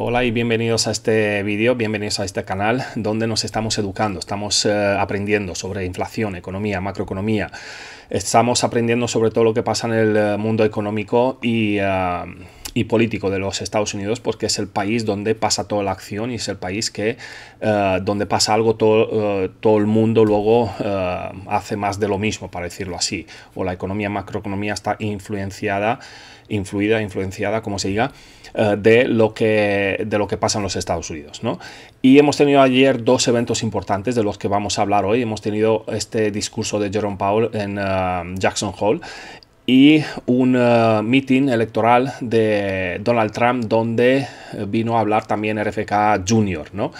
Hola y bienvenidos a este vídeo, bienvenidos a este canal donde nos estamos educando, estamos eh, aprendiendo sobre inflación, economía, macroeconomía, estamos aprendiendo sobre todo lo que pasa en el eh, mundo económico y eh, político de los Estados Unidos porque es el país donde pasa toda la acción y es el país que eh, donde pasa algo todo, eh, todo el mundo luego eh, hace más de lo mismo para decirlo así o la economía macroeconomía está influenciada influida influenciada como se diga de lo que de lo que pasa en los Estados Unidos ¿no? y hemos tenido ayer dos eventos importantes de los que vamos a hablar hoy hemos tenido este discurso de Jerome Powell en Jackson Hole y un eh, meeting electoral de Donald Trump donde eh, vino a hablar también RFK Jr., ¿no?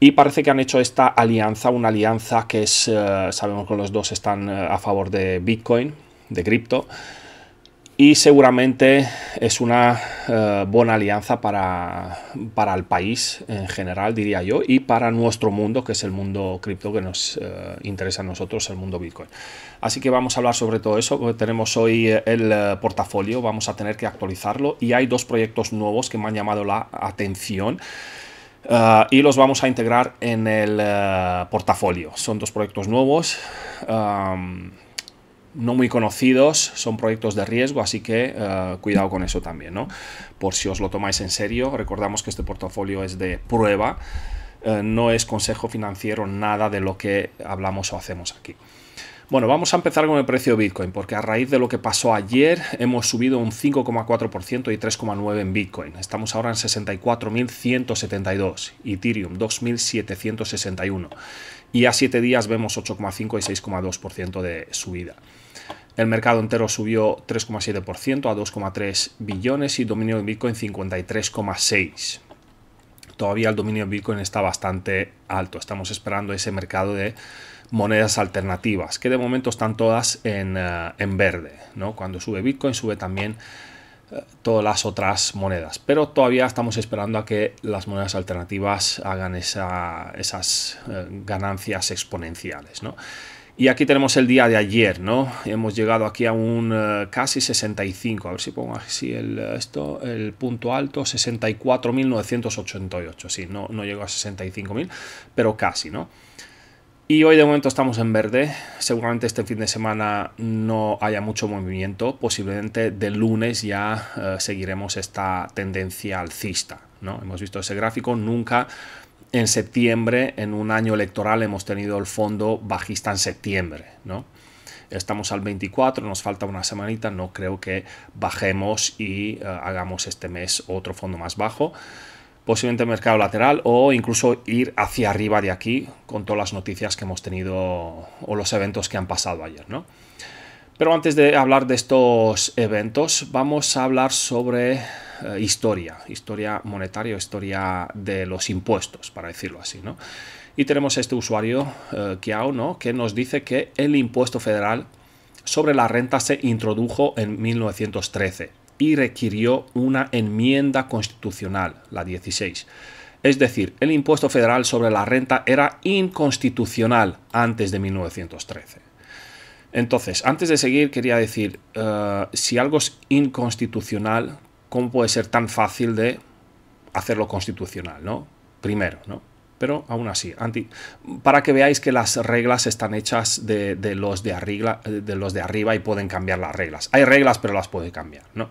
Y parece que han hecho esta alianza, una alianza que es, eh, sabemos que los dos están a favor de Bitcoin, de cripto, y seguramente es una eh, buena alianza para, para, el país en general, diría yo, y para nuestro mundo, que es el mundo cripto que nos eh, interesa a nosotros, el mundo Bitcoin. Así que vamos a hablar sobre todo eso. Tenemos hoy eh, el portafolio, vamos a tener que actualizarlo y hay dos proyectos nuevos que me han llamado la atención. y los vamos a integrar en el portafolio. Son dos proyectos nuevos no muy conocidos, son proyectos de riesgo, así que eh, cuidado con eso también, ¿no? Por si os lo tomáis en serio, recordamos que este portafolio es de prueba, eh, no es consejo financiero nada de lo que hablamos o hacemos aquí. Bueno, vamos a empezar con el precio de Bitcoin, porque a raíz de lo que pasó ayer hemos subido un 5,4% y 3,9% en Bitcoin. Estamos ahora en 64.172, Ethereum 2.761 y a 7 días vemos 8,5 y 6,2% de subida. El mercado entero subió 3,7% a 2,3 billones y dominio de Bitcoin 53,6. Todavía el dominio de Bitcoin está bastante alto. Estamos esperando ese mercado de monedas alternativas, que de momento están todas en, eh, verde. Cuando sube Bitcoin, sube también eh, todas las otras monedas. Pero todavía estamos esperando a que las monedas alternativas hagan esas eh, ganancias exponenciales. ¿no? Y aquí tenemos el día de ayer, ¿no? Hemos llegado aquí a un eh, casi 65, a ver si pongo así el, eh, esto, el punto alto, 64.988, sí, no, no llegó a 65.000, pero casi, ¿no? Y hoy de momento estamos en verde, seguramente este fin de semana no haya mucho movimiento, posiblemente de lunes ya eh, seguiremos esta tendencia alcista, ¿no? Hemos visto ese gráfico, nunca en septiembre, en un año electoral, hemos tenido el fondo bajista en septiembre, ¿no? Estamos al 24, nos falta una semanita, no creo que bajemos y eh, hagamos este mes otro fondo más bajo. Posiblemente mercado lateral o incluso ir hacia arriba de aquí con todas las noticias que hemos tenido o los eventos que han pasado ayer, ¿no? Pero antes de hablar de estos eventos, vamos a hablar sobre eh, historia, historia monetaria, historia de los impuestos, para decirlo así, ¿no? Y tenemos este usuario, eh, que Kiao, ¿no? Que nos dice que el impuesto federal sobre la renta se introdujo en 1913 y requirió una enmienda constitucional, la 16. Es decir, el impuesto federal sobre la renta era inconstitucional antes de 1913. Entonces, antes de seguir, quería decir, eh, si algo es inconstitucional, ¿cómo puede ser tan fácil de hacerlo constitucional, no? Primero, ¿no? Pero aún así, anti, para que veáis que las reglas están hechas de, los de, arriba, de los de arriba y pueden cambiar las reglas. Hay reglas, pero las puede cambiar, ¿no?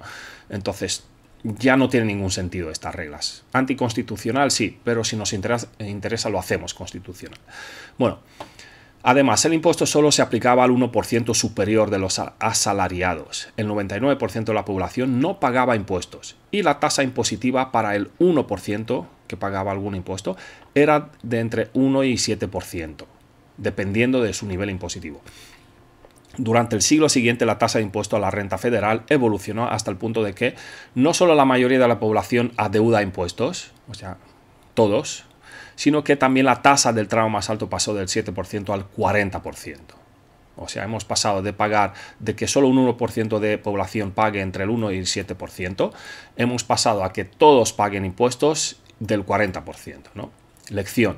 Entonces, ya no tiene ningún sentido estas reglas. Anticonstitucional, sí, pero si nos interesa, interesa lo hacemos constitucional. Bueno, Además, el impuesto solo se aplicaba al 1% superior de los asalariados. El 99% de la población no pagaba impuestos y la tasa impositiva para el 1% que pagaba algún impuesto era de entre 1 y 7%, dependiendo de su nivel impositivo. Durante el siglo siguiente la tasa de impuesto a la renta federal evolucionó hasta el punto de que no solo la mayoría de la población adeuda impuestos, o sea, todos, sino que también la tasa del tramo más alto pasó del 7% al 40%. O sea, hemos pasado de pagar, de que solo un 1% de población pague entre el 1 y el 7%, hemos pasado a que todos paguen impuestos del 40%. ¿no? Lección.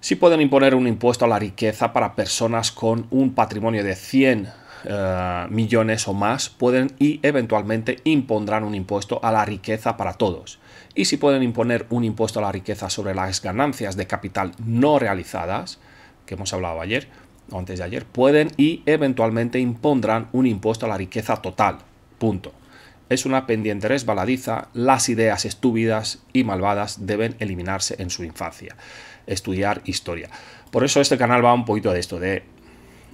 Si pueden imponer un impuesto a la riqueza para personas con un patrimonio de 100 eh, millones o más pueden y eventualmente impondrán un impuesto a la riqueza para todos y si pueden imponer un impuesto a la riqueza sobre las ganancias de capital no realizadas, que hemos hablado ayer o antes de ayer, pueden y eventualmente impondrán un impuesto a la riqueza total. Punto. Es una pendiente resbaladiza, las ideas estúpidas y malvadas deben eliminarse en su infancia. Estudiar historia. Por eso este canal va un poquito de esto, de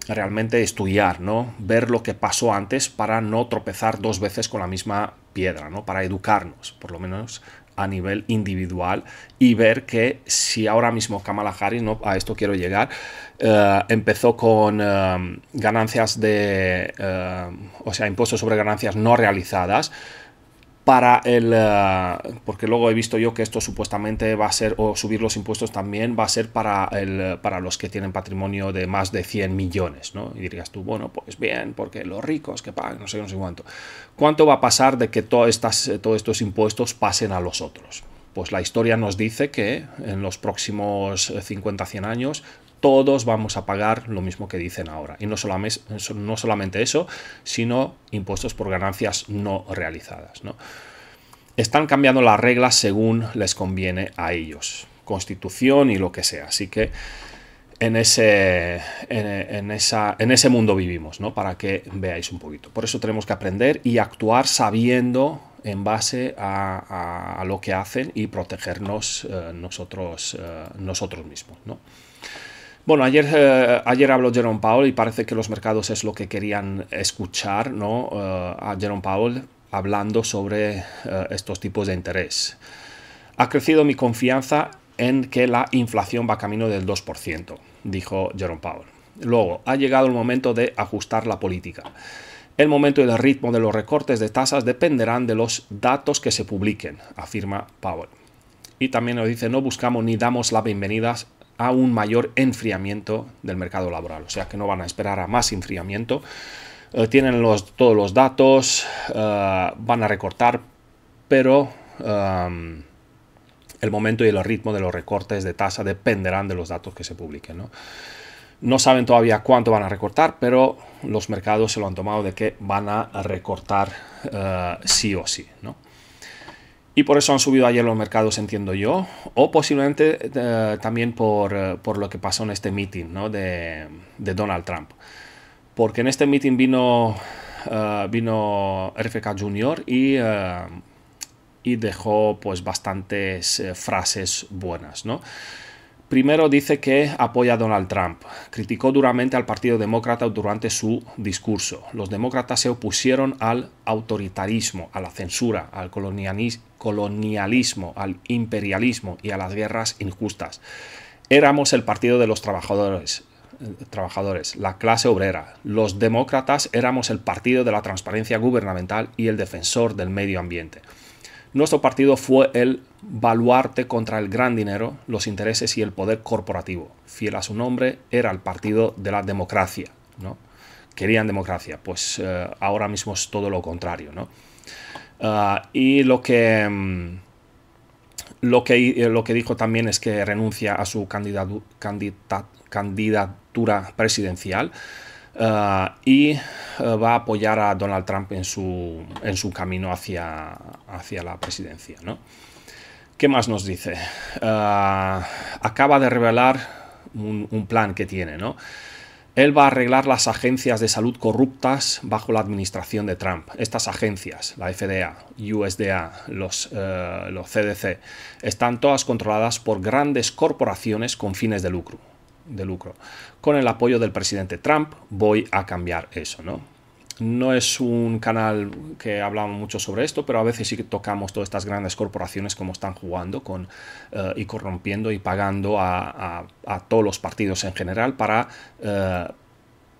realmente estudiar, ¿no? Ver lo que pasó antes para no tropezar dos veces con la misma piedra, ¿no? Para educarnos, por lo menos a nivel individual y ver que si ahora mismo Kamala Harris, no, a esto quiero llegar, eh, empezó con eh, ganancias de, eh, o sea, impuestos sobre ganancias no realizadas, para el... Eh, porque luego he visto yo que esto supuestamente va a ser, o subir los impuestos también, va a ser para, el, eh, para los que tienen patrimonio de más de 100 millones, ¿no? Y dirías tú, bueno, pues bien, porque los ricos que pagan, no sé, no sé cuánto. ¿Cuánto va a pasar de que todas estas, eh, todos estos impuestos pasen a los otros? pues la historia nos dice que en los próximos 50-100 años todos vamos a pagar lo mismo que dicen ahora. Y no solamente, eso, sino impuestos por ganancias no realizadas. ¿no? Están cambiando las reglas según les conviene a ellos, constitución y lo que sea. Así que en ese, mundo vivimos, ¿no? para que veáis un poquito. Por eso tenemos que aprender y actuar sabiendo en base a, lo que hacen y protegernos eh, nosotros, eh, nosotros mismos. Bueno, ayer, eh, ayer habló Jerome Powell y parece que los mercados es lo que querían escuchar, ¿no? Eh, a Jerome Powell hablando sobre eh, estos tipos de interés. Ha crecido mi confianza en que la inflación va camino del 2%, dijo Jerome Powell. Luego, ha llegado el momento de ajustar la política. El momento y el ritmo de los recortes de tasas dependerán de los datos que se publiquen, afirma Powell. Y también nos dice, no buscamos ni damos la bienvenida a un mayor enfriamiento del mercado laboral. O sea que no van a esperar a más enfriamiento. Eh, tienen los, todos los datos, eh, van a recortar, pero em, el momento y el ritmo de los recortes de tasa dependerán de los datos que se publiquen. ¿no? saben todavía cuánto van a recortar, pero los mercados se lo han tomado de que van a recortar eh, sí o sí. ¿no? Y por eso han subido ayer los mercados, entiendo yo, o posiblemente eh, también eh, por, lo que pasó en este meeting de, Donald Trump. Porque en este meeting vino, eh, vino RFK Jr. y, y dejó pues bastantes frases buenas, Primero dice que apoya a Donald Trump. Criticó duramente al Partido Demócrata durante su discurso. Los demócratas se opusieron al autoritarismo, a la censura, al colonialismo colonialismo, al imperialismo y a las guerras injustas. Éramos el partido de los trabajadores, eh, trabajadores, la clase obrera. Los demócratas éramos el partido de la transparencia gubernamental y el defensor del medio ambiente. Nuestro partido fue el baluarte contra el gran dinero, los intereses y el poder corporativo. Fiel a su nombre, era el partido de la democracia. ¿no? Querían democracia, pues eh, ahora mismo es todo lo contrario. ¿no? Ah, y lo que, mm, lo, que, eh, lo que dijo también es que renuncia a su candidatura presidencial ah, y eh, va a apoyar a Donald Trump en su, en su camino hacia, hacia la presidencia. ¿no? ¿Qué más nos dice? Ah, acaba de revelar un, un plan que tiene, ¿no? Él va a arreglar las agencias de salud corruptas bajo la administración de Trump. Estas agencias, la FDA, USDA, los, CDC, eh, están todas controladas por grandes corporaciones con fines de lucro. De lucro. Con el apoyo del presidente Trump voy a cambiar eso, ¿no? no es un canal que hablamos mucho sobre esto, pero a veces sí que tocamos todas estas grandes corporaciones como están jugando con, eh, y corrompiendo y pagando a, todos los partidos en general para, eh,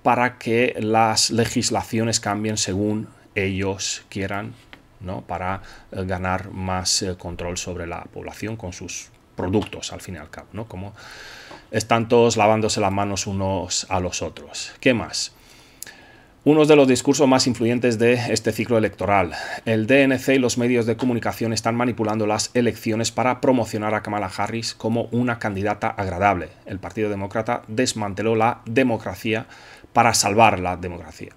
para que las legislaciones cambien según ellos quieran, ¿no? para eh, ganar más control sobre la población con sus productos al fin y al cabo, ¿no? Como están todos lavándose las manos unos a los otros. ¿Qué más? Unos de los discursos más influyentes de este ciclo electoral. El DNC y los medios de comunicación están manipulando las elecciones para promocionar a Kamala Harris como una candidata agradable. El Partido Demócrata desmanteló la democracia para salvar la democracia.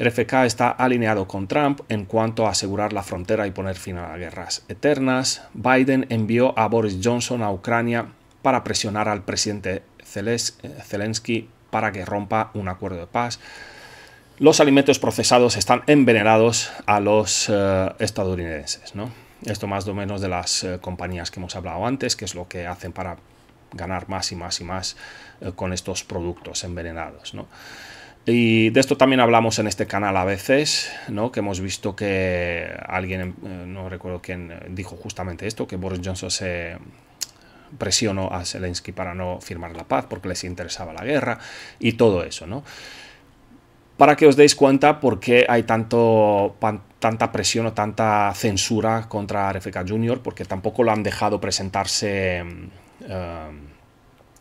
RFK está alineado con Trump en cuanto a asegurar la frontera y poner fin a las guerras eternas. Biden envió a Boris Johnson a Ucrania para presionar al presidente eh, Zelensky para que rompa un acuerdo de paz los alimentos procesados están envenenados a los eh, estadounidenses, ¿no? Esto más o menos de las eh, compañías que hemos hablado antes, que es lo que hacen para ganar más y más y más eh, con estos productos envenenados, Y de esto también hablamos en este canal a veces, ¿no? Que hemos visto que alguien, no recuerdo quién, dijo justamente esto, que Boris Johnson se, presionó a Zelensky para no firmar la paz porque les interesaba la guerra y todo eso, ¿no? para que os deis cuenta por qué hay tanto, tanta presión o tanta censura contra RFK Jr., porque tampoco lo han dejado presentarse em, em,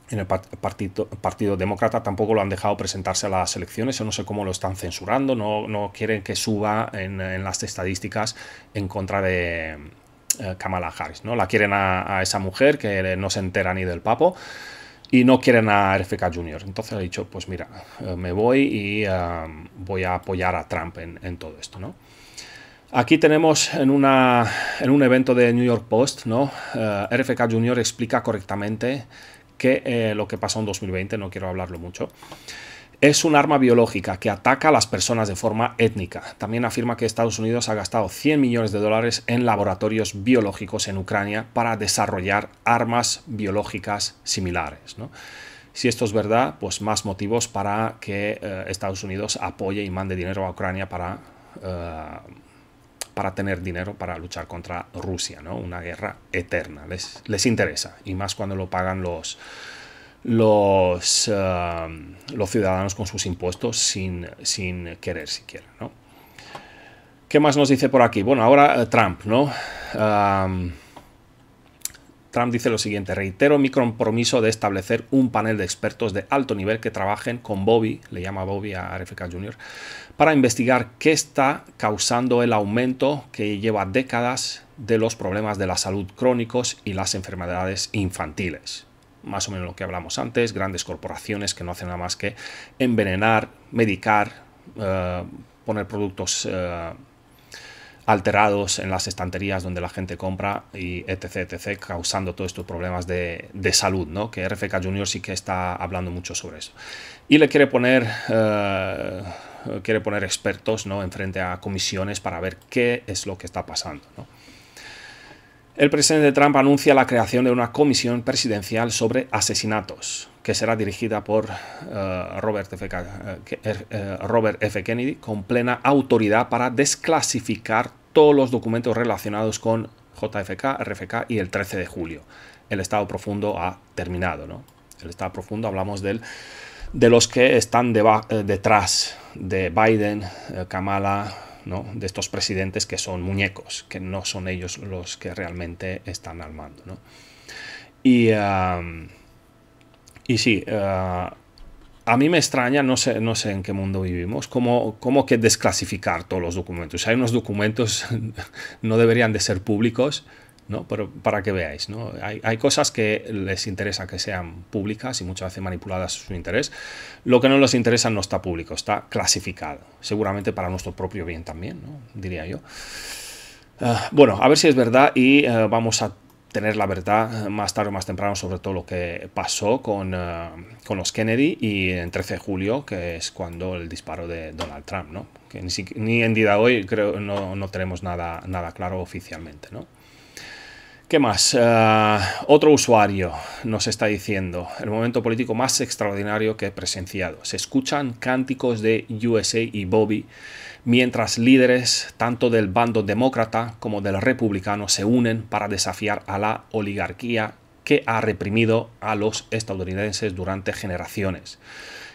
en el partido, partido, Demócrata tampoco lo han dejado presentarse a las elecciones, yo no sé cómo lo están censurando, no, quieren que suba en, las estadísticas en contra de eh, Kamala Harris, ¿no? La quieren a, a, esa mujer que no se entera ni del papo y no quieren a RFK Jr. Entonces ha dicho, pues mira, eh, me voy y eh, voy a apoyar a Trump en, todo esto, ¿no? Aquí tenemos en, una, en un evento de New York Post, ¿no? Eh, RFK Jr. explica correctamente que lo que pasó en 2020, no quiero hablarlo mucho. Es un arma biológica que ataca a las personas de forma étnica. También afirma que Estados Unidos ha gastado 100 millones de dólares en laboratorios biológicos en Ucrania para desarrollar armas biológicas similares. Si esto es verdad, pues más motivos para que eh, Estados Unidos apoye y mande dinero a Ucrania para, eh, para tener dinero para luchar contra Rusia, ¿no? Una guerra eterna. Les, les interesa, y más cuando lo pagan los, eh, los, ciudadanos con sus impuestos sin, querer siquiera, ¿no? ¿Qué más nos dice por aquí? Bueno, ahora eh, Trump, ¿no? Trump dice lo siguiente, reitero mi compromiso de establecer un panel de expertos de alto nivel que trabajen con Bobby, le llama Bobby a RFK Jr., para investigar qué está causando el aumento que lleva décadas de los problemas de la salud crónicos y las enfermedades infantiles más o menos lo que hablamos antes, grandes corporaciones que no hacen nada más que envenenar, medicar, eh, poner productos eh, alterados en las estanterías donde la gente compra y etc, etc, causando todos estos problemas de, de salud, ¿no? Que RFK Junior sí que está hablando mucho sobre eso. Y le quiere poner... Eh, quiere poner expertos ¿no? enfrente a comisiones para ver qué es lo que está pasando. El presidente Trump anuncia la creación de una comisión presidencial sobre asesinatos, que será dirigida por eh, eh, eh, Robert, F. Kennedy con plena autoridad para desclasificar todos los documentos relacionados con JFK, RFK y el 13 de julio. El Estado profundo ha terminado, ¿no? El Estado profundo, hablamos del, de los que están detrás de Biden, Kamala, de estos presidentes que son muñecos, que no son ellos los que realmente están al mando. Y, sí, eh, a mí me extraña, no sé, en qué mundo vivimos, cómo, que desclasificar todos los documentos. Hay unos documentos, no deberían de ser públicos, ¿no? Pero para que veáis, ¿no? Hay, cosas que les interesa que sean públicas y muchas veces manipuladas su interés. Lo que no les interesa no está público, está clasificado. Seguramente para nuestro propio bien también, ¿no? Diría yo. Ah, bueno, a ver si es verdad y eh, vamos a tener la verdad eh, más tarde o más temprano sobre todo lo que pasó con, eh, los Kennedy y el 13 de julio, que es cuando el disparo de Donald Trump, ¿no? Que ni, en día de hoy creo no, tenemos nada, nada claro oficialmente, ¿no? ¿Qué más? Eh, otro usuario nos está diciendo, el momento político más extraordinario que he presenciado. Se escuchan cánticos de USA y Bobby mientras líderes tanto del bando demócrata como del republicano se unen para desafiar a la oligarquía que ha reprimido a los estadounidenses durante generaciones.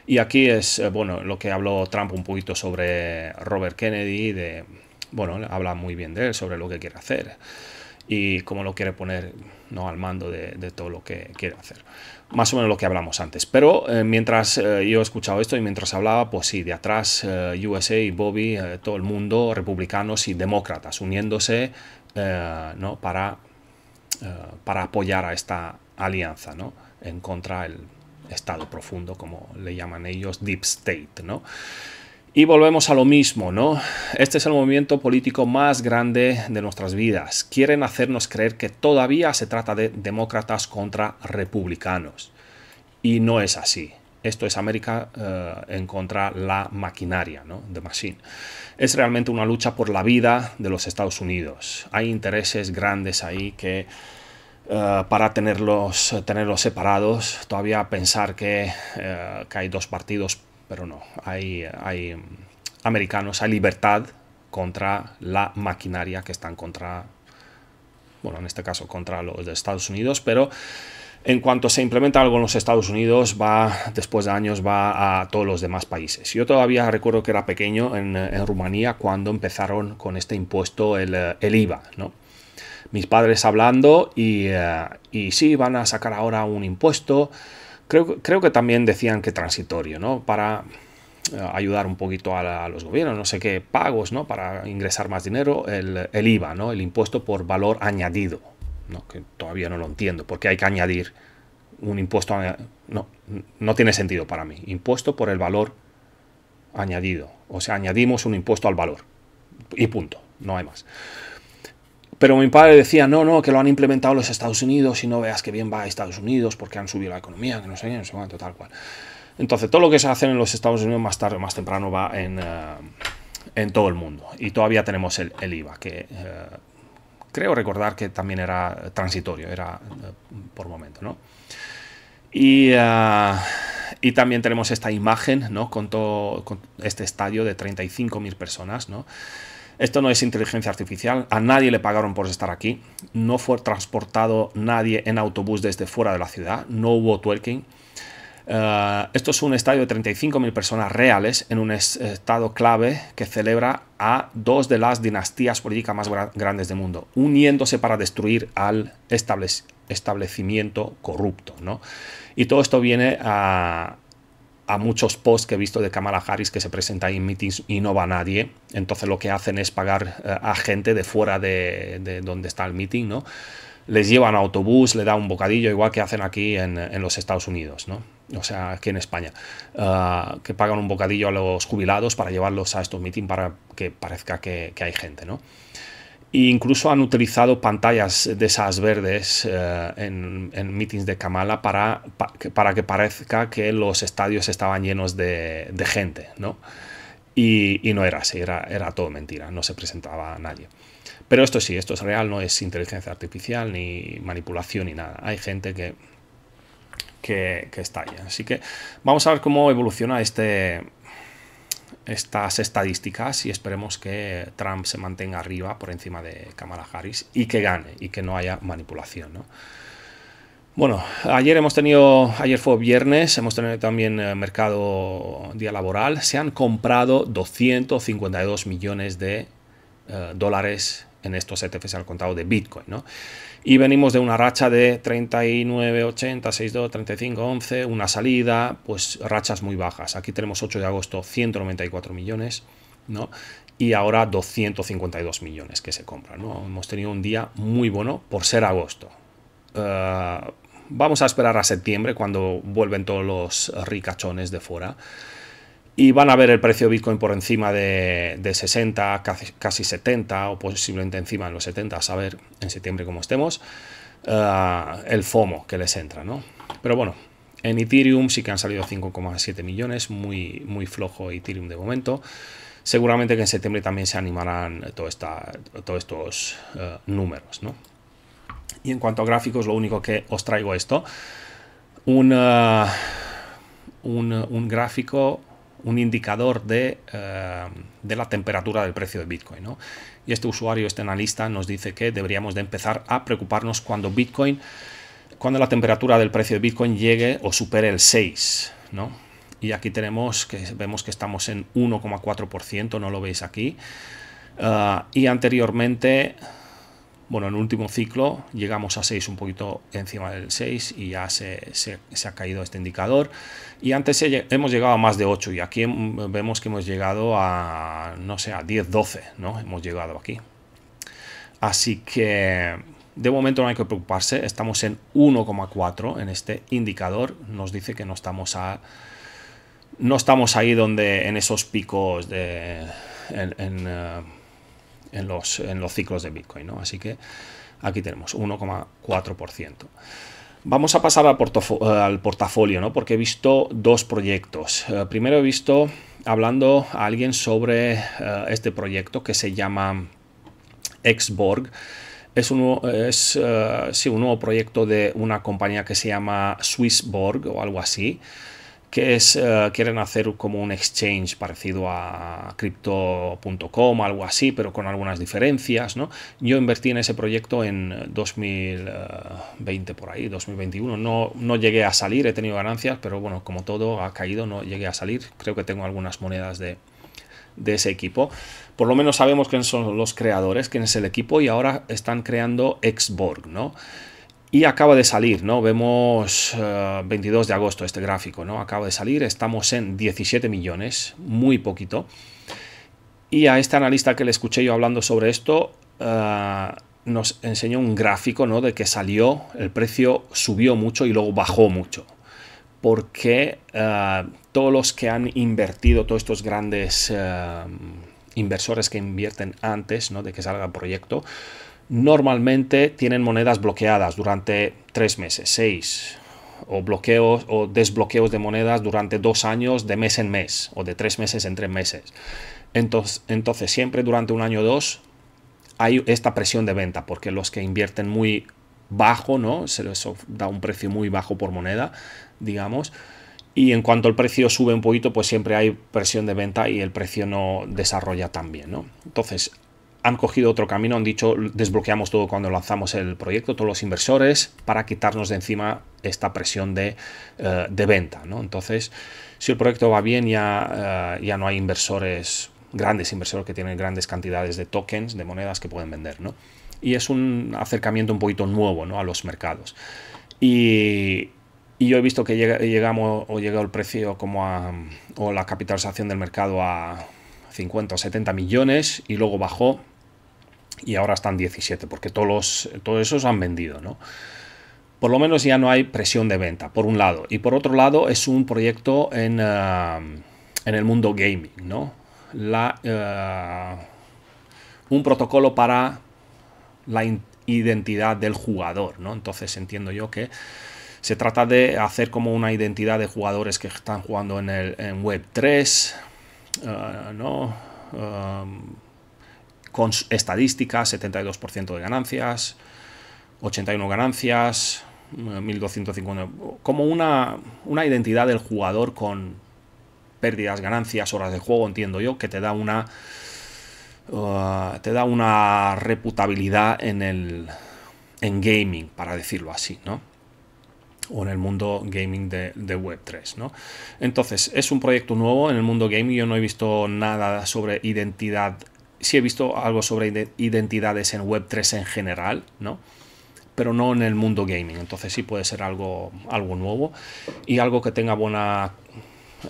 Y aquí es, eh, bueno, lo que habló Trump un poquito sobre Robert Kennedy, de, bueno, habla muy bien de él, sobre lo que quiere hacer y cómo lo quiere poner ¿no? al mando de, todo lo que quiere hacer. Más o menos lo que hablamos antes. Pero eh, mientras eh, yo he escuchado esto y mientras hablaba, pues sí, de atrás eh, USA y Bobby, todo el mundo, republicanos y demócratas, uniéndose ¿no? para, para apoyar a esta alianza ¿no? en contra del Estado profundo, como le llaman ellos, Deep State. ¿no? Y volvemos a lo mismo, ¿no? Este es el movimiento político más grande de nuestras vidas. Quieren hacernos creer que todavía se trata de demócratas contra republicanos. Y no es así. Esto es América eh, en contra la maquinaria, ¿no? The Machine. Es realmente una lucha por la vida de los Estados Unidos. Hay intereses grandes ahí que eh, para tenerlos, tenerlos separados. Todavía pensar que, eh, que hay dos partidos pero no, hay, hay mm, americanos, hay libertad contra la maquinaria que están contra, bueno, en este caso contra los de Estados Unidos, pero en cuanto se implementa algo en los Estados Unidos, va, después de años, va a todos los demás países. Yo todavía recuerdo que era pequeño en, Rumanía cuando empezaron con este impuesto, el, el IVA, ¿no? Mis padres hablando y, eh, y sí, van a sacar ahora un impuesto Creo, creo que también decían que transitorio, ¿no? Para eh, ayudar un poquito a, los gobiernos, no sé qué pagos, ¿no? Para ingresar más dinero, el, IVA, ¿no? El impuesto por valor añadido, ¿no? Que todavía no lo entiendo, porque hay que añadir un impuesto, no, no tiene sentido para mí. Impuesto por el valor añadido, o sea, añadimos un impuesto al valor y punto, no hay más. Pero mi padre decía, no, no, que lo han implementado los Estados Unidos y no veas que bien va a Estados Unidos porque han subido la economía, que no sé en no momento tal cual. Entonces, todo lo que se hace en los Estados Unidos más tarde o más temprano va en, eh, todo el mundo. Y todavía tenemos el, IVA, que eh, creo recordar que también era transitorio, era eh, por momento, ¿no? Y, y, también tenemos esta imagen, ¿no? Con todo con este estadio de 35.000 personas, ¿no? Esto no es inteligencia artificial, a nadie le pagaron por estar aquí, no fue transportado nadie en autobús desde fuera de la ciudad, no hubo twerking. Eh, esto es un estadio de 35.000 personas reales en un estado clave que celebra a dos de las dinastías políticas más grandes del mundo, uniéndose para destruir al establecimiento corrupto. Y todo esto viene a, a muchos posts que he visto de Kamala Harris que se presenta en meetings y no va nadie. Entonces lo que hacen es pagar eh, a gente de fuera de, donde está el meeting, ¿no? Les llevan autobús, le da un bocadillo, igual que hacen aquí en, los Estados Unidos, ¿no? O sea, aquí en España, ah, que pagan un bocadillo a los jubilados para llevarlos a estos meetings para que parezca que, que hay gente, ¿no? E incluso han utilizado pantallas de esas verdes eh, en, meetings de Kamala para, que parezca que los estadios estaban llenos de, gente, ¿no? Y, no era así, era, todo mentira, no se presentaba a nadie. Pero esto sí, esto es real, no es inteligencia artificial ni manipulación ni nada. Hay gente que, que, está Así que vamos a ver cómo evoluciona este, estas estadísticas y esperemos que Trump se mantenga arriba por encima de Kamala Harris y que gane y que no haya manipulación. Bueno, ayer hemos tenido, ayer fue viernes, hemos tenido también eh, mercado eh, día laboral, se han comprado 252 millones de eh, dólares en estos ETFs al contado de Bitcoin. Y venimos de una racha de 39, 80, 62, 35, 11, una salida, pues rachas muy bajas. Aquí tenemos 8 de agosto 194 millones, ¿no? Y ahora 252 millones que se compran, Hemos tenido un día muy bueno por ser agosto. Eh, vamos a esperar a septiembre cuando vuelven todos los ricachones de fuera y van a ver el precio de Bitcoin por encima de, 60, casi, 70 o posiblemente encima de los 70, a saber en septiembre cómo estemos, eh, el FOMO que les entra, ¿no? Pero bueno, en Ethereum sí que han salido 5,7 millones, muy, muy flojo Ethereum de momento. Seguramente que en septiembre también se animarán todos estos eh, números, ¿no? Y en cuanto a gráficos, lo único que os traigo esto, un, eh, un gráfico un indicador eh, de, la temperatura del precio de Bitcoin. Y este usuario, este analista, nos dice que deberíamos de empezar a preocuparnos cuando Bitcoin, cuando la temperatura del precio de Bitcoin llegue o supere el 6. Y aquí tenemos que vemos que estamos en 1,4%, no lo veis aquí. Ah, y anteriormente bueno, en el último ciclo llegamos a 6, un poquito encima del 6 y ya se, ha caído este indicador. Y antes hemos llegado a más de 8 y aquí vemos que hemos llegado a, no sé, a 10, 12, ¿no? Hemos llegado aquí. Así que de momento no hay que preocuparse, estamos en 1,4 en este indicador, nos dice que no estamos a... No estamos ahí donde en esos picos de... en, eh, en los, en los ciclos de Bitcoin. Así que aquí tenemos 1,4%. Vamos a pasar eh, al, portafolio, Porque he visto dos proyectos. Eh, primero he visto hablando a alguien sobre eh, este proyecto que se llama Xborg. Es, es un nuevo proyecto de una compañía que se llama Swissborg o algo así que es, eh, quieren hacer como un exchange parecido a crypto.com, algo así, pero con algunas diferencias, ¿no? Yo invertí en ese proyecto en 2020 eh, por ahí, 2021, no, no llegué a salir, he tenido ganancias, pero bueno, como todo ha caído, no llegué a salir, creo que tengo algunas monedas de, de ese equipo. Por lo menos sabemos quiénes son los creadores, quién es el equipo y ahora están creando Xborg, ¿no? y acaba de salir, ¿no? Vemos 22 eh, de agosto este gráfico, ¿no? Acaba de salir, estamos en 17 millones, muy poquito. Y a este analista que le escuché yo hablando sobre esto, eh, nos enseñó un gráfico, ¿no? De que salió, el precio subió mucho y luego bajó mucho. Porque eh, todos los que han invertido, todos estos grandes inversores que invierten antes, ¿no? De que salga el proyecto, normalmente tienen monedas bloqueadas durante tres meses, seis, o bloqueos o desbloqueos de monedas durante dos años de mes en mes, o de tres meses en tres meses. Entonces, entonces siempre durante un año o dos hay esta presión de venta, porque los que invierten muy bajo, ¿no? Se les da un precio muy bajo por moneda, digamos. Y en cuanto el precio sube un poquito, pues siempre hay presión de venta y el precio no desarrolla tan bien, ¿no? Entonces, han cogido otro camino, han dicho desbloqueamos todo cuando lanzamos el proyecto, todos los inversores, para quitarnos de encima esta presión de, eh, venta. ¿no? Entonces, si el proyecto va bien, ya, eh, ya no hay inversores, grandes inversores que tienen grandes cantidades de tokens, de monedas que pueden vender. ¿no? Y es un acercamiento un poquito nuevo ¿no? a los mercados. Y, yo he visto que llegamos o llegó el precio como a, o la capitalización del mercado a 50 o 70 millones y luego bajó y ahora están 17, porque todos, todos esos han vendido, ¿no? Por lo menos ya no hay presión de venta, por un lado. Y por otro lado, es un proyecto en, eh, en el mundo gaming, ¿no? La, eh, un protocolo para la identidad del jugador, ¿no? Entonces entiendo yo que se trata de hacer como una identidad de jugadores que están jugando en, el, Web3, eh, ¿no? con estadísticas, 72% de ganancias, 81 ganancias, 1250, eh, como una, una identidad del jugador con pérdidas, ganancias, horas de juego, entiendo yo, que te da una... Uh, te da una reputabilidad en el en gaming, para decirlo así, ¿no? O en el mundo gaming de, Web3, ¿no? Entonces, es un proyecto nuevo en el mundo gaming. Yo no he visto nada sobre identidad sí he visto algo sobre identidades en Web3 en general, ¿no? pero no en el mundo gaming. Entonces sí puede ser algo, algo nuevo y algo que tenga buena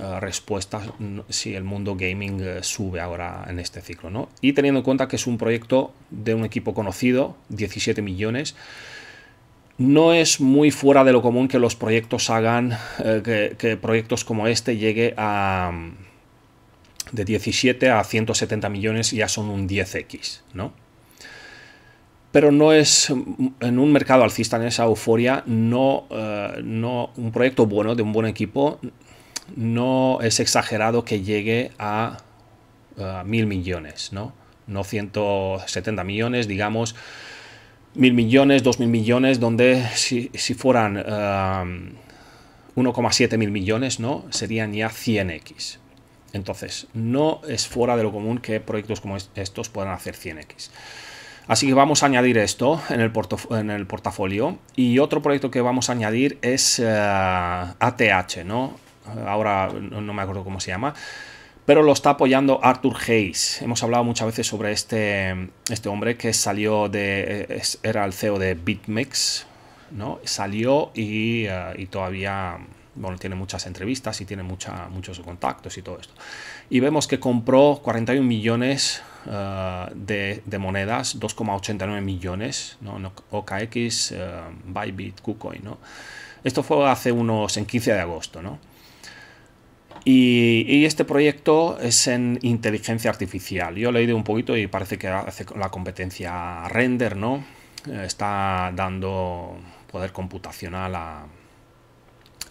eh, respuesta si el mundo gaming eh, sube ahora en este ciclo. ¿no? Y teniendo en cuenta que es un proyecto de un equipo conocido, 17 millones, no es muy fuera de lo común que los proyectos hagan, eh, que, que, proyectos como este llegue a, de 17 a 170 millones ya son un 10x, ¿no? Pero no es en un mercado alcista, en esa euforia, no, eh, no un proyecto bueno de un buen equipo no es exagerado que llegue a eh, mil millones, ¿no? No 170 millones, digamos, mil millones, dos mil millones, donde si, fueran 1,7 eh, mil millones, ¿no? Serían ya 100x. Entonces, no es fuera de lo común que proyectos como estos puedan hacer 100x. Así que vamos a añadir esto en el, en el portafolio. Y otro proyecto que vamos a añadir es ATH, eh, ¿no? Ahora no me acuerdo cómo se llama pero lo está apoyando Arthur Hayes. Hemos hablado muchas veces sobre este, este hombre que salió de. era el CEO de BitMEX, ¿no? Salió y, eh, y todavía bueno, tiene muchas entrevistas y tiene muchos contactos y todo esto. Y vemos que compró 41 millones eh, de, monedas, 2,89 millones, ¿no? OKX, eh, Bybit, KuCoin, ¿no? Esto fue hace unos, en 15 de agosto, ¿no? Y, y, este proyecto es en inteligencia artificial. Yo he leído un poquito y parece que hace la competencia render, ¿no? Eh, está dando poder computacional a,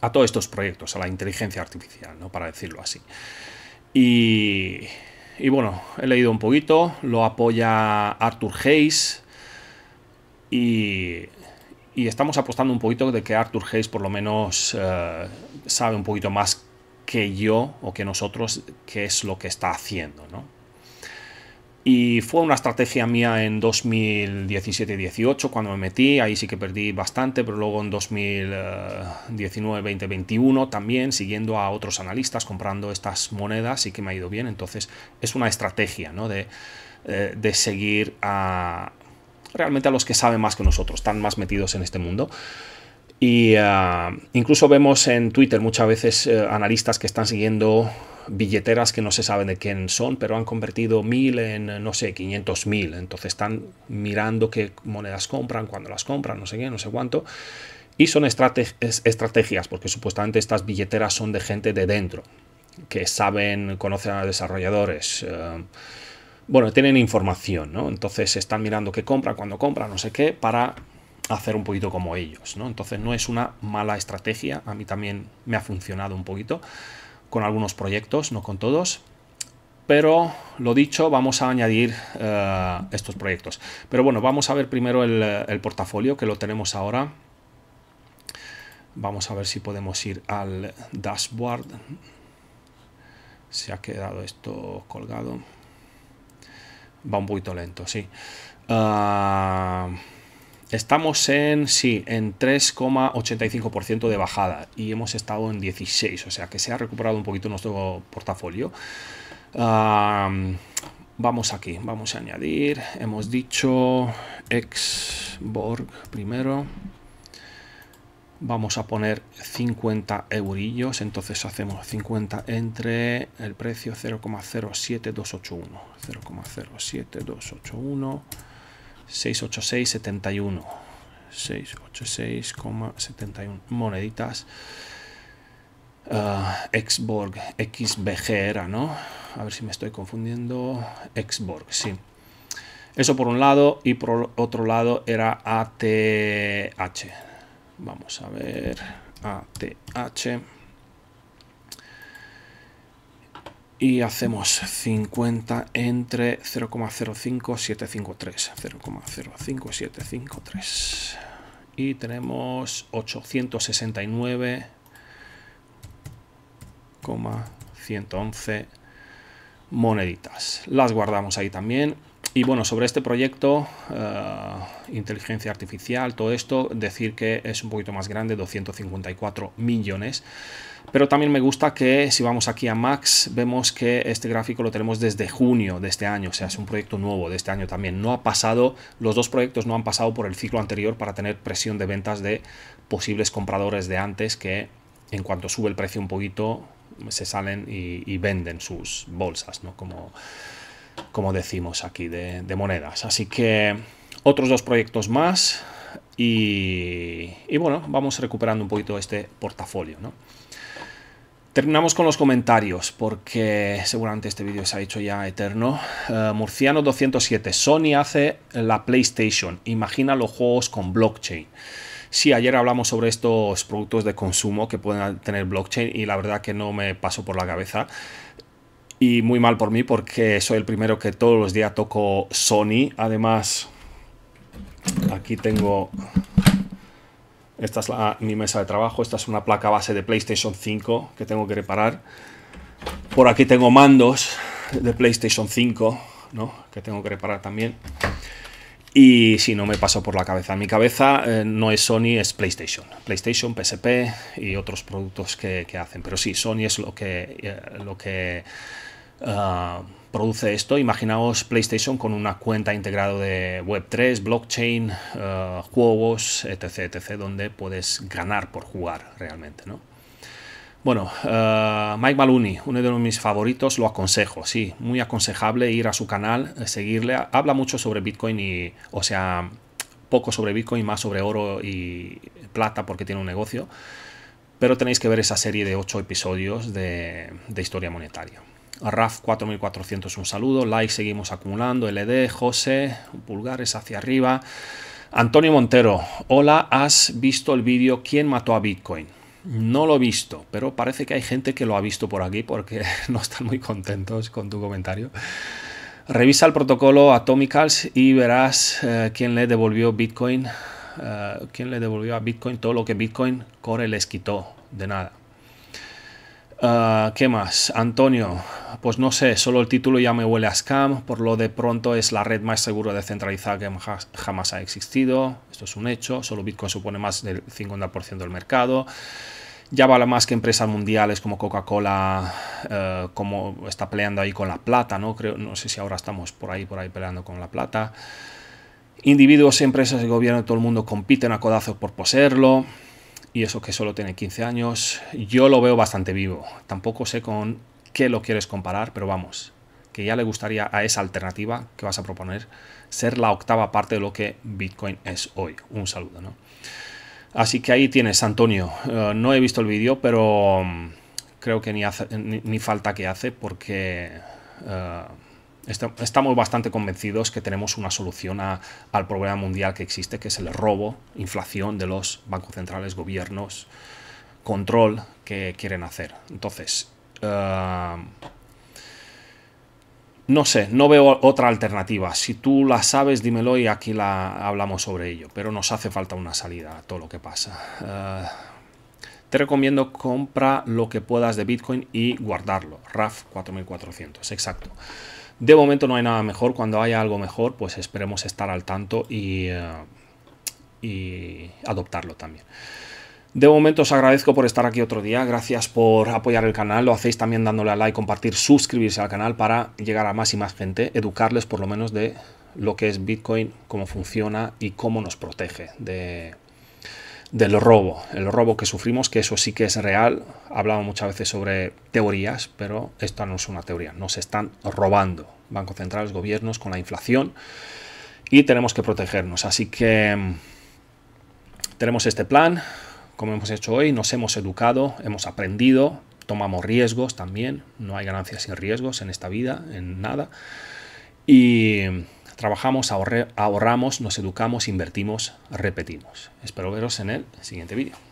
a todos estos proyectos, a la inteligencia artificial, ¿no? para decirlo así. Y, bueno, he leído un poquito, lo apoya Arthur Hayes y, estamos apostando un poquito de que Arthur Hayes por lo menos eh, sabe un poquito más que yo o que nosotros qué es lo que está haciendo, ¿no? Y fue una estrategia mía en 2017-18 cuando me metí, ahí sí que perdí bastante, pero luego en 2019-2021 también siguiendo a otros analistas comprando estas monedas sí que me ha ido bien. Entonces es una estrategia ¿no? de, eh, de seguir a realmente a los que saben más que nosotros, están más metidos en este mundo. Y ah, incluso vemos en Twitter muchas veces eh, analistas que están siguiendo billeteras que no se sabe de quién son, pero han convertido mil en, eh, no sé, 500 mil. Entonces están mirando qué monedas compran, cuándo las compran, no sé qué, no sé cuánto. Y son estrategias, porque supuestamente estas billeteras son de gente de dentro, que saben, conocen a desarrolladores. Eh, bueno, tienen información, ¿no? Entonces están mirando qué compran, cuándo compran, no sé qué, para hacer un poquito como ellos, ¿no? Entonces no es una mala estrategia, a mí también me ha funcionado un poquito con algunos proyectos, no con todos. Pero lo dicho, vamos a añadir eh, estos proyectos. Pero bueno, vamos a ver primero el, portafolio que lo tenemos ahora. Vamos a ver si podemos ir al dashboard. Se ha quedado esto colgado. Va un poquito lento, sí. Ah, Estamos en, sí, en 3,85% de bajada y hemos estado en 16, o sea que se ha recuperado un poquito nuestro portafolio. vamos aquí, vamos a añadir, hemos dicho Exborg primero. Vamos a poner 50 eurillos, entonces hacemos 50 entre el precio 0,07281, 0,07281 686,71. 686,71 moneditas. Ah, Xborg, XBG era, ¿no? A ver si me estoy confundiendo. Xborg, sí. Eso por un lado y por otro lado era ATH. Vamos a ver. ATH. y hacemos 50 entre 0,05753, 0,05753 y tenemos 869,111 moneditas. Las guardamos ahí también. Y bueno, sobre este proyecto, eh, inteligencia artificial, todo esto, decir que es un poquito más grande, 254 millones. Pero también me gusta que si vamos aquí a Max, vemos que este gráfico lo tenemos desde junio de este año, o sea, es un proyecto nuevo de este año también. No ha pasado, los dos proyectos no han pasado por el ciclo anterior para tener presión de ventas de posibles compradores de antes que en cuanto sube el precio un poquito se salen y, venden sus bolsas, ¿no? Como, como decimos aquí, de, monedas. Así que otros dos proyectos más y, y, bueno, vamos recuperando un poquito este portafolio, ¿no? Terminamos con los comentarios, porque seguramente este vídeo se ha hecho ya eterno. Eh, Murciano 207. Sony hace la PlayStation. Imagina los juegos con blockchain. Sí, ayer hablamos sobre estos productos de consumo que pueden tener blockchain y la verdad que no me pasó por la cabeza. Y muy mal por mí porque soy el primero que todos los días toco Sony. Además, aquí tengo esta es mi mesa de trabajo, esta es una placa base de PlayStation 5 que tengo que reparar. Por aquí tengo mandos de PlayStation 5, ¿no? Que tengo que reparar también. Y si no me paso por la cabeza. Mi cabeza eh, no es Sony, es PlayStation. PlayStation, PSP y otros productos que, hacen. Pero sí, Sony es lo que, eh, lo que ah, produce esto. Imaginaos PlayStation con una cuenta integrada de Web3, blockchain, eh, juegos, etc, etc, donde puedes ganar por jugar realmente, ¿no? Bueno, eh, Mike Maloney, uno de mis favoritos, lo aconsejo, sí, muy aconsejable ir a su canal, seguirle, habla mucho sobre Bitcoin y, o sea, poco sobre Bitcoin, más sobre oro y plata porque tiene un negocio, pero tenéis que ver esa serie de ocho episodios de historia monetaria. Raf 4400, un saludo. Like, seguimos acumulando. LD, José, pulgares hacia arriba. Antonio Montero, hola, ¿has visto el vídeo ¿Quién mató a Bitcoin? No lo he visto, pero parece que hay gente que lo ha visto por aquí porque no están muy contentos con tu comentario. Revisa el protocolo Atomicals y verás eh, quién le devolvió Bitcoin, eh, quién le devolvió a Bitcoin todo lo que Bitcoin Core les quitó. De nada. Ah, ¿Qué más? Antonio, pues no sé, solo el título ya me huele a scam, por lo de pronto es la red más segura descentralizada que jamás ha existido, esto es un hecho, solo Bitcoin supone más del 50% del mercado, ya vale más que empresas mundiales como Coca-Cola, eh, como está peleando ahí con la plata, ¿no? Creo, no sé si ahora estamos por ahí, por ahí peleando con la plata. Individuos, empresas de gobierno, todo el mundo compiten a codazos por poseerlo y eso que solo tiene 15 años, yo lo veo bastante vivo. Tampoco sé con qué lo quieres comparar, pero vamos, que ya le gustaría a esa alternativa que vas a proponer ser la octava parte de lo que Bitcoin es hoy. Un saludo, ¿no? Así que ahí tienes, Antonio. Eh, no he visto el vídeo, pero mm, creo que ni, falta que hace porque... Eh, estamos bastante convencidos que tenemos una solución al problema mundial que existe, que es el robo, inflación de los bancos centrales, gobiernos, control que quieren hacer. Entonces, eh, no sé, no veo otra alternativa. Si tú la sabes, dímelo y aquí hablamos sobre ello. Pero nos hace falta una salida a todo lo que pasa. Eh, te recomiendo compra lo que puedas de Bitcoin y guardarlo. RAF 4400, exacto. De momento no hay nada mejor, cuando haya algo mejor, pues esperemos estar al tanto eh, y, adoptarlo también. De momento os agradezco por estar aquí otro día, gracias por apoyar el canal, lo hacéis también dándole a like, compartir, suscribirse al canal para llegar a más y más gente, educarles por lo menos de lo que es Bitcoin, cómo funciona y cómo nos protege de del robo, el robo que sufrimos, que eso sí que es real. Hablamos muchas veces sobre teorías, pero esta no es una teoría, nos están robando bancos centrales, gobiernos con la inflación y tenemos que protegernos. Así que mm, tenemos este plan, como hemos hecho hoy, nos hemos educado, hemos aprendido, tomamos riesgos también, no hay ganancias sin riesgos en esta vida, en nada. Y Trabajamos, ahorramos, nos educamos, invertimos, repetimos. Espero veros en el siguiente vídeo.